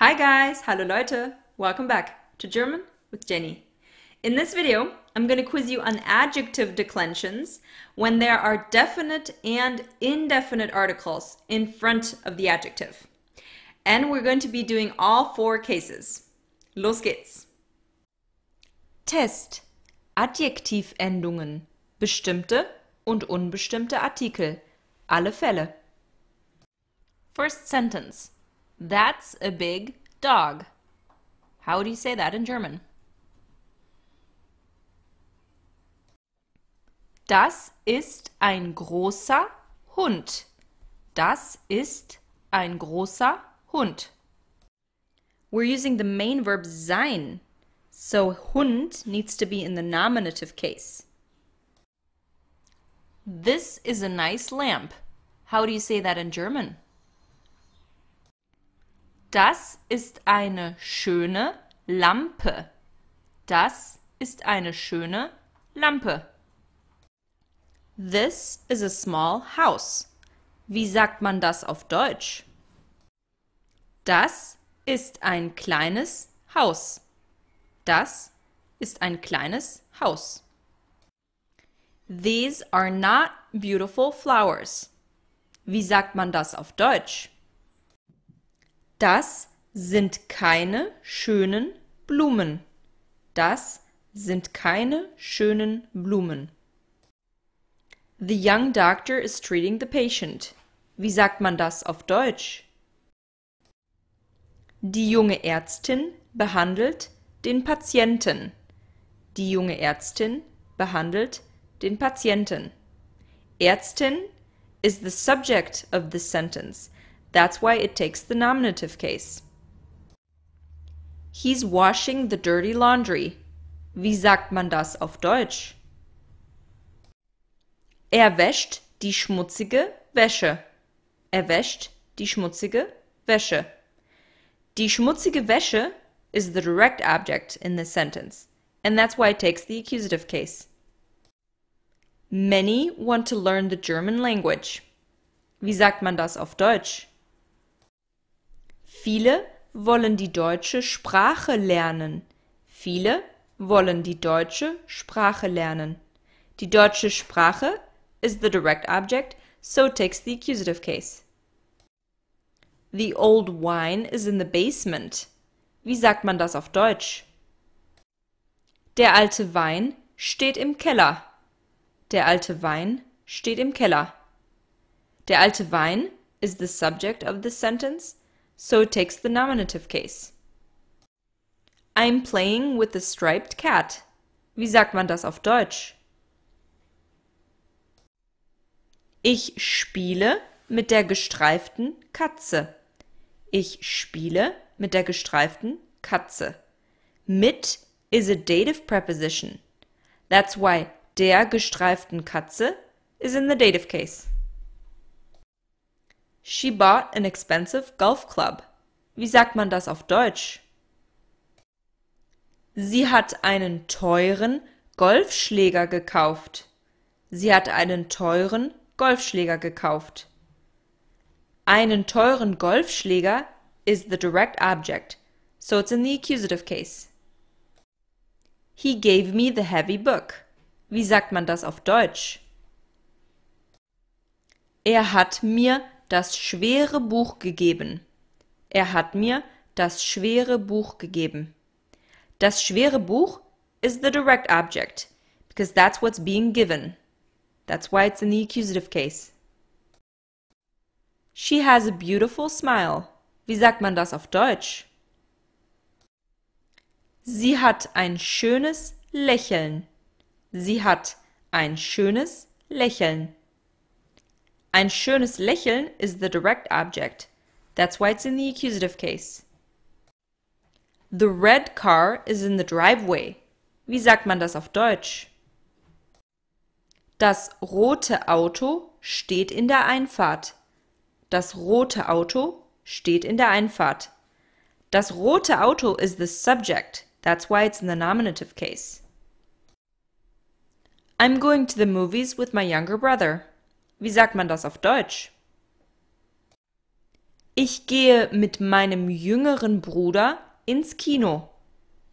Hi guys, hallo Leute, welcome back to German with Jenny. In this video, I'm going to quiz you on adjective declensions when there are definite and indefinite articles in front of the adjective. And we're going to be doing all four cases. Los geht's! Test. Adjektivendungen. Bestimmte und unbestimmte Artikel. Alle Fälle. First sentence. That's a big dog. How would you say that in German? Das ist ein großer Hund. Das ist ein großer Hund. We're using the main verb sein. So Hund needs to be in the nominative case. This is a nice lamp. How do you say that in German? Das ist eine schöne Lampe. Das ist eine schöne Lampe. This is a small house. Wie sagt man das auf Deutsch? Das ist ein kleines Haus. Das ist ein kleines Haus. These are not beautiful flowers. Wie sagt man das auf Deutsch? Das sind keine schönen Blumen. Das sind keine schönen Blumen. The young doctor is treating the patient. Wie sagt man das auf Deutsch? Die junge Ärztin behandelt den Patienten. Die junge Ärztin behandelt den Patienten. Ärztin is the subject of this sentence. That's why it takes the nominative case. He's washing the dirty laundry. Wie sagt man das auf Deutsch? Er wäscht die schmutzige Wäsche. Er wäscht die schmutzige Wäsche. Die schmutzige Wäsche is the direct object in this sentence, and that's why it takes the accusative case. Many want to learn the German language. Wie sagt man das auf Deutsch? Viele wollen die deutsche Sprache lernen. Viele wollen die deutsche Sprache lernen. Die deutsche Sprache is the direct object, so takes the accusative case. The old wine is in the basement. Wie sagt man das auf Deutsch? Der alte Wein steht im Keller. Der alte Wein steht im Keller. Der alte Wein is the subject of the sentence, so it takes the nominative case. I'm playing with a striped cat. Wie sagt man das auf Deutsch? Ich spiele mit der gestreiften Katze. Ich spiele mit der gestreiften Katze. Mit is a dative preposition. That's why der gestreiften Katze is in the dative case. She bought an expensive golf club. Wie sagt man das auf Deutsch? Sie hat einen teuren Golfschläger gekauft. Sie hat einen teuren Golfschläger gekauft. Einen teuren Golfschläger is the direct object, so it's in the accusative case. He gave me the heavy book. Wie sagt man das auf Deutsch? Er hat mir das schwere Buch gegeben. Er hat mir das schwere Buch gegeben. Das schwere Buch is the direct object because that's what's being given. That's why it's in the accusative case. She has a beautiful smile. Wie sagt man das auf Deutsch? Sie hat ein schönes Lächeln. Sie hat ein schönes Lächeln. Ein schönes Lächeln is the direct object. That's why it's in the accusative case. The red car is in the driveway. Wie sagt man das auf Deutsch? Das rote Auto steht in der Einfahrt. Das rote Auto steht in der Einfahrt. Das rote Auto is the subject. That's why it's in the nominative case. I'm going to the movies with my younger brother. Wie sagt man das auf Deutsch? Ich gehe mit meinem jüngeren Bruder ins Kino.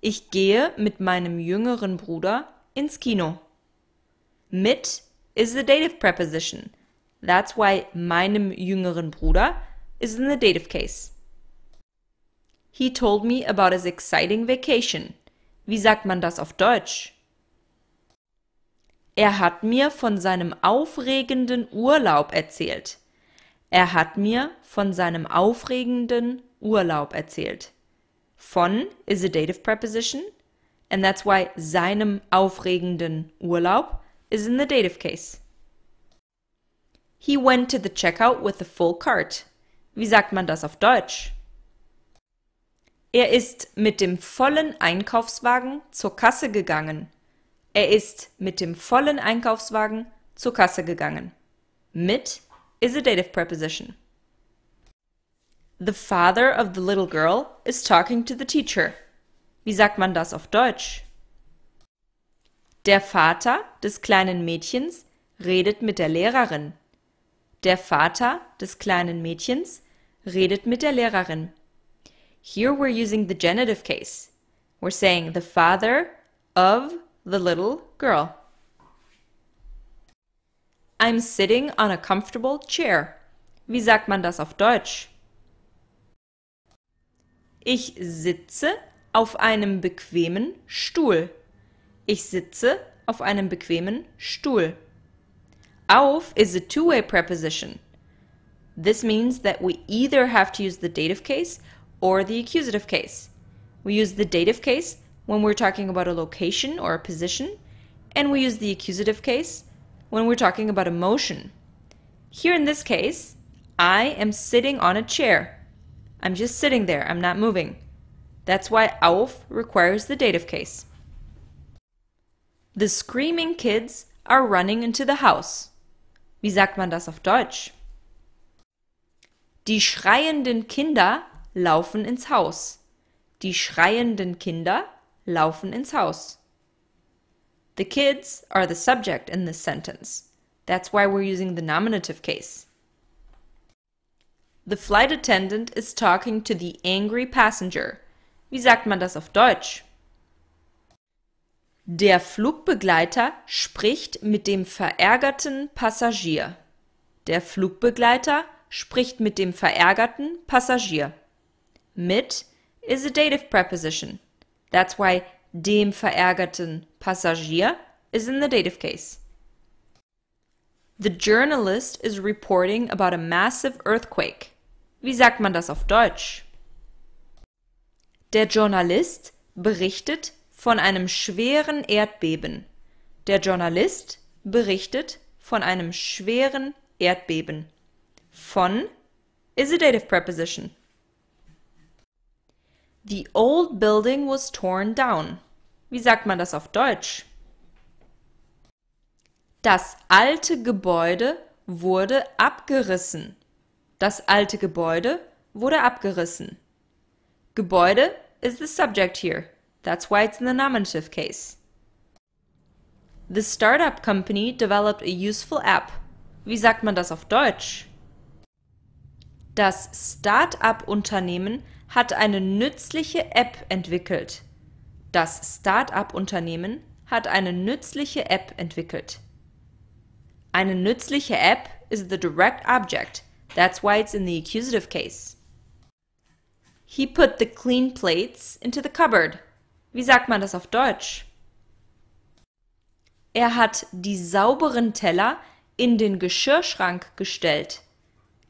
Ich gehe mit meinem jüngeren Bruder ins Kino. Mit is the dative preposition. That's why meinem jüngeren Bruder is in the dative case. He told me about his exciting vacation. Wie sagt man das auf Deutsch? Er hat mir von seinem aufregenden Urlaub erzählt. Er hat mir von seinem aufregenden Urlaub erzählt. Von is a dative preposition and that's why seinem aufregenden Urlaub is in the dative case. He went to the checkout with a full cart. Wie sagt man das auf Deutsch? Er ist mit dem vollen Einkaufswagen zur Kasse gegangen. Er ist mit dem vollen Einkaufswagen zur Kasse gegangen. Mit is a dative preposition. The father of the little girl is talking to the teacher. Wie sagt man das auf Deutsch? Der Vater des kleinen Mädchens redet mit der Lehrerin. Der Vater des kleinen Mädchens redet mit der Lehrerin. Here we're using the genitive case. We're saying the father of the little girl. I'm sitting on a comfortable chair. Wie sagt man das auf Deutsch? Ich sitze auf einem bequemen Stuhl. Ich sitze auf einem bequemen Stuhl. Auf is a two-way preposition. This means that we either have to use the dative case or the accusative case. We use the dative case when we're talking about a location or a position, and we use the accusative case when we're talking about a motion. Here in this case, I am sitting on a chair. I'm just sitting there, I'm not moving. That's why auf requires the dative case. The screaming kids are running into the house. Wie sagt man das auf Deutsch? Die schreienden Kinder laufen ins Haus. Die schreienden Kinder laufen ins Haus. The kids are the subject in this sentence. That's why we're using the nominative case. The flight attendant is talking to the angry passenger. Wie sagt man das auf Deutsch? Der Flugbegleiter spricht mit dem verärgerten Passagier. Der Flugbegleiter spricht mit dem verärgerten Passagier. Mit is a dative preposition. That's why dem verärgerten Passagier is in the dative case. The journalist is reporting about a massive earthquake. Wie sagt man das auf Deutsch? Der Journalist berichtet von einem schweren Erdbeben. Der Journalist berichtet von einem schweren Erdbeben. Von is a dative preposition. The old building was torn down. Wie sagt man das auf Deutsch? Das alte Gebäude wurde abgerissen. Das alte Gebäude wurde abgerissen. Gebäude is the subject here. That's why it's in the nominative case. The startup company developed a useful app. Wie sagt man das auf Deutsch? Das Start-up-Unternehmen hat eine nützliche App entwickelt. Das Start-up-Unternehmen hat eine nützliche App entwickelt. Eine nützliche App is the direct object. That's why it's in the accusative case. He put the clean plates into the cupboard. Wie sagt man das auf Deutsch? Er hat die sauberen Teller in den Geschirrschrank gestellt.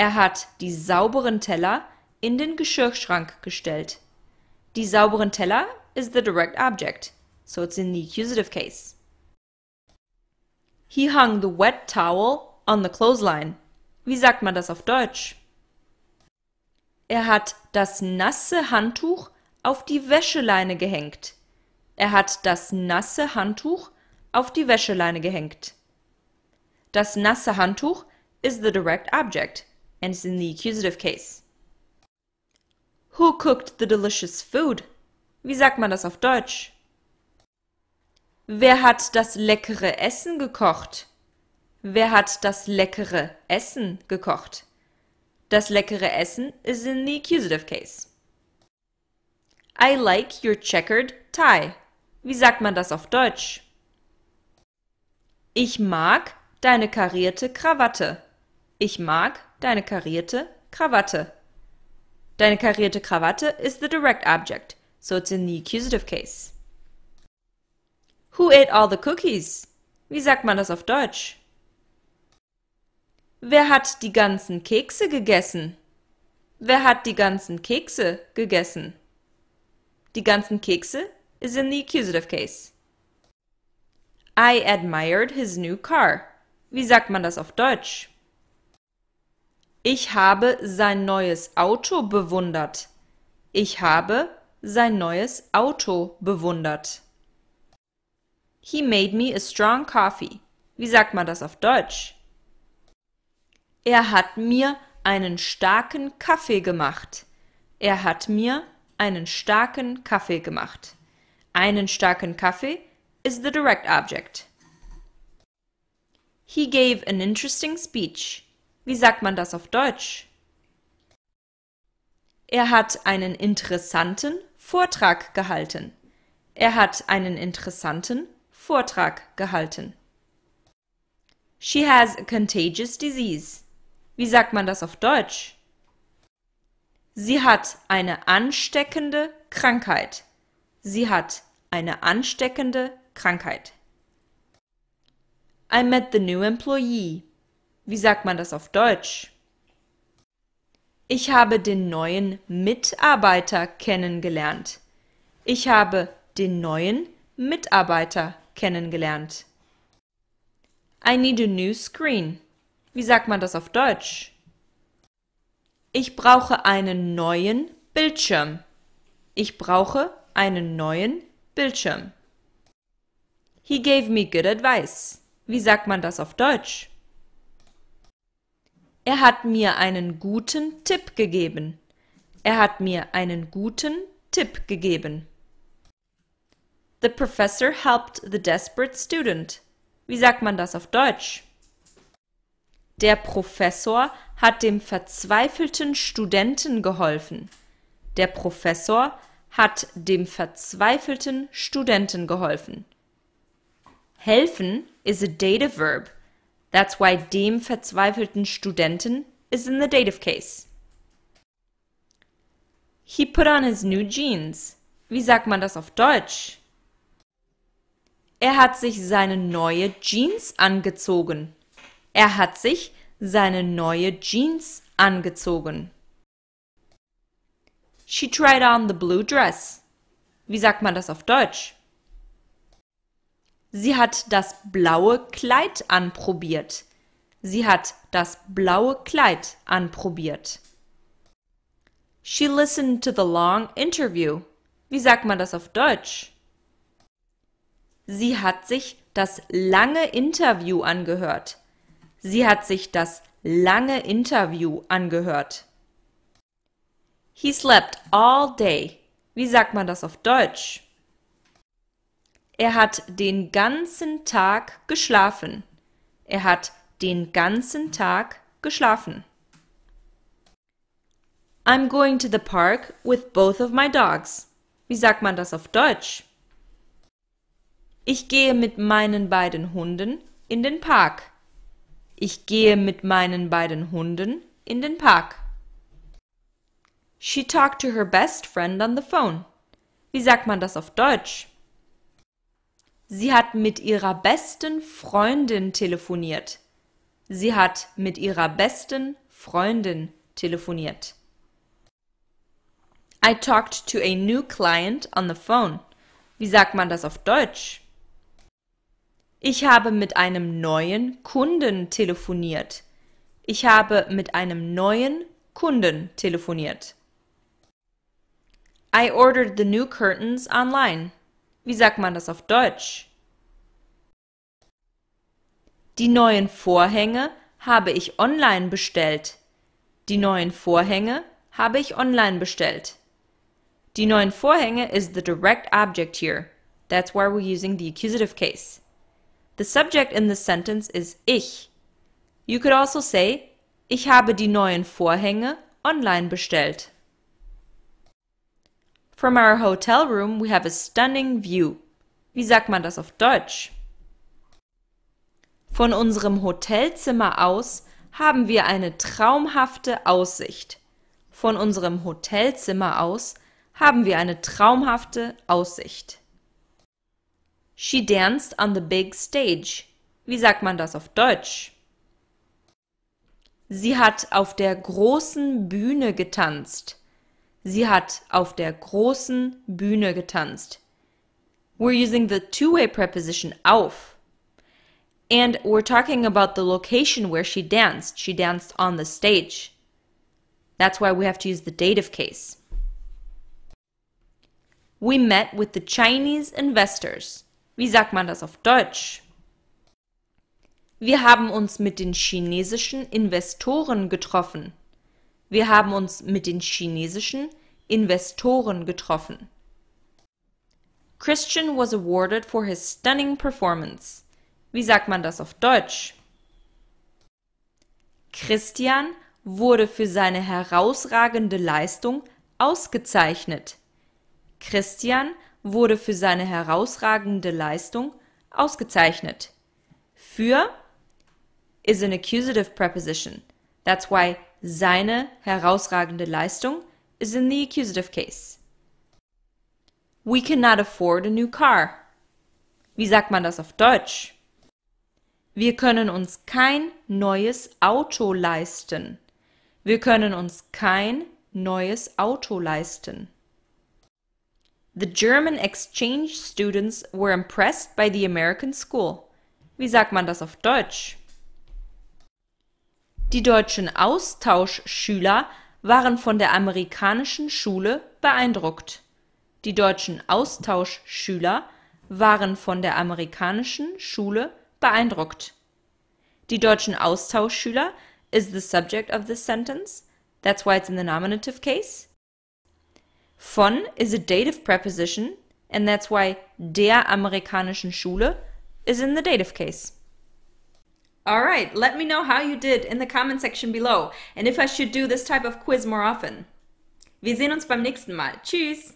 Er hat die sauberen Teller in den Geschirrschrank gestellt. Die sauberen Teller is the direct object, so it's in the accusative case. He hung the wet towel on the clothesline. Wie sagt man das auf Deutsch? Er hat das nasse Handtuch auf die Wäscheleine gehängt. Er hat das nasse Handtuch auf die Wäscheleine gehängt. Das nasse Handtuch is the direct object, and it's in the accusative case. Who cooked the delicious food? Wie sagt man das auf Deutsch? Wer hat das leckere Essen gekocht? Wer hat das leckere Essen gekocht? Das leckere Essen is in the accusative case. I like your checkered tie. Wie sagt man das auf Deutsch? Ich mag deine karierte Krawatte. Ich mag deine karierte Krawatte. Deine karierte Krawatte is the direct object, so it's in the accusative case. Who ate all the cookies? Wie sagt man das auf Deutsch? Wer hat die ganzen Kekse gegessen? Wer hat die ganzen Kekse gegessen? Die ganzen Kekse is in the accusative case. I admired his new car. Wie sagt man das auf Deutsch? Ich habe sein neues Auto bewundert. Ich habe sein neues Auto bewundert. He made me a strong coffee. Wie sagt man das auf Deutsch? Er hat mir einen starken Kaffee gemacht. Er hat mir einen starken Kaffee gemacht. Einen starken Kaffee is the direct object. He gave an interesting speech. Wie sagt man das auf Deutsch? Er hat einen interessanten Vortrag gehalten. Er hat einen interessanten Vortrag gehalten. She has a contagious disease. Wie sagt man das auf Deutsch? Sie hat eine ansteckende Krankheit. Sie hat eine ansteckende Krankheit. I met the new employee. Wie sagt man das auf Deutsch? Ich habe den neuen Mitarbeiter kennengelernt. Ich habe den neuen Mitarbeiter kennengelernt. I need a new screen. Wie sagt man das auf Deutsch? Ich brauche einen neuen Bildschirm. Ich brauche einen neuen Bildschirm. He gave me good advice. Wie sagt man das auf Deutsch? Er hat mir einen guten Tipp gegeben. Er hat mir einen guten Tipp gegeben. The professor helped the desperate student. Wie sagt man das auf Deutsch? Der Professor hat dem verzweifelten Studenten geholfen. Der Professor hat dem verzweifelten Studenten geholfen. Helfen is a dative verb. That's why dem verzweifelten Studenten is in the dative case. He put on his new jeans. Wie sagt man das auf Deutsch? Er hat sich seine neue Jeans angezogen. Er hat sich seine neue Jeans angezogen. She tried on the blue dress. Wie sagt man das auf Deutsch? Sie hat das blaue Kleid anprobiert. Sie hat das blaue Kleid anprobiert. She listened to the long interview. Wie sagt man das auf Deutsch? Sie hat sich das lange Interview angehört. Sie hat sich das lange Interview angehört. He slept all day. Wie sagt man das auf Deutsch? Er hat den ganzen Tag geschlafen. Er hat den ganzen Tag geschlafen. I'm going to the park with both of my dogs. Wie sagt man das auf Deutsch? Ich gehe mit meinen beiden Hunden in den Park. Ich gehe mit meinen beiden Hunden in den Park. She talked to her best friend on the phone. Wie sagt man das auf Deutsch? Sie hat mit ihrer besten Freundin telefoniert. Sie hat mit ihrer besten Freundin telefoniert. I talked to a new client on the phone. Wie sagt man das auf Deutsch? Ich habe mit einem neuen Kunden telefoniert. Ich habe mit einem neuen Kunden telefoniert. I ordered the new curtains online. Wie sagt man das auf Deutsch? Die neuen Vorhänge habe ich online bestellt. Die neuen Vorhänge habe ich online bestellt. Die neuen Vorhänge is the direct object here. That's why we're using the accusative case. The subject in this sentence is ich. You could also say, ich habe die neuen Vorhänge online bestellt. From our hotel room we have a stunning view. Wie sagt man das auf Deutsch? Von unserem Hotelzimmer aus haben wir eine traumhafte Aussicht. Von unserem Hotelzimmer aus haben wir eine traumhafte Aussicht. She danced on the big stage. Wie sagt man das auf Deutsch? Sie hat auf der großen Bühne getanzt. Sie hat auf der großen Bühne getanzt. We're using the two-way preposition auf. And we're talking about the location where she danced. She danced on the stage. That's why we have to use the dative case. We met with the Chinese investors. Wie sagt man das auf Deutsch? Wir haben uns mit den chinesischen Investoren getroffen. Wir haben uns mit den chinesischen Investoren getroffen. Christian was awarded for his stunning performance. Wie sagt man das auf Deutsch? Christian wurde für seine herausragende Leistung ausgezeichnet. Christian wurde für seine herausragende Leistung ausgezeichnet. Für is an accusative preposition. That's why seine herausragende Leistung is in the accusative case. We cannot afford a new car. Wie sagt man das auf Deutsch? Wir können uns kein neues Auto leisten. Wir können uns kein neues Auto leisten. The German exchange students were impressed by the American school. Wie sagt man das auf Deutsch? Die deutschen Austauschschüler waren von der amerikanischen Schule beeindruckt. Die deutschen Austauschschüler waren von der amerikanischen Schule beeindruckt. Die deutschen Austauschschüler is the subject of this sentence. That's why it's in the nominative case. Von is a dative preposition and that's why der amerikanischen Schule is in the dative case. All right, let me know how you did in the comment section below and if I should do this type of quiz more often. Wir sehen uns beim nächsten Mal. Tschüss!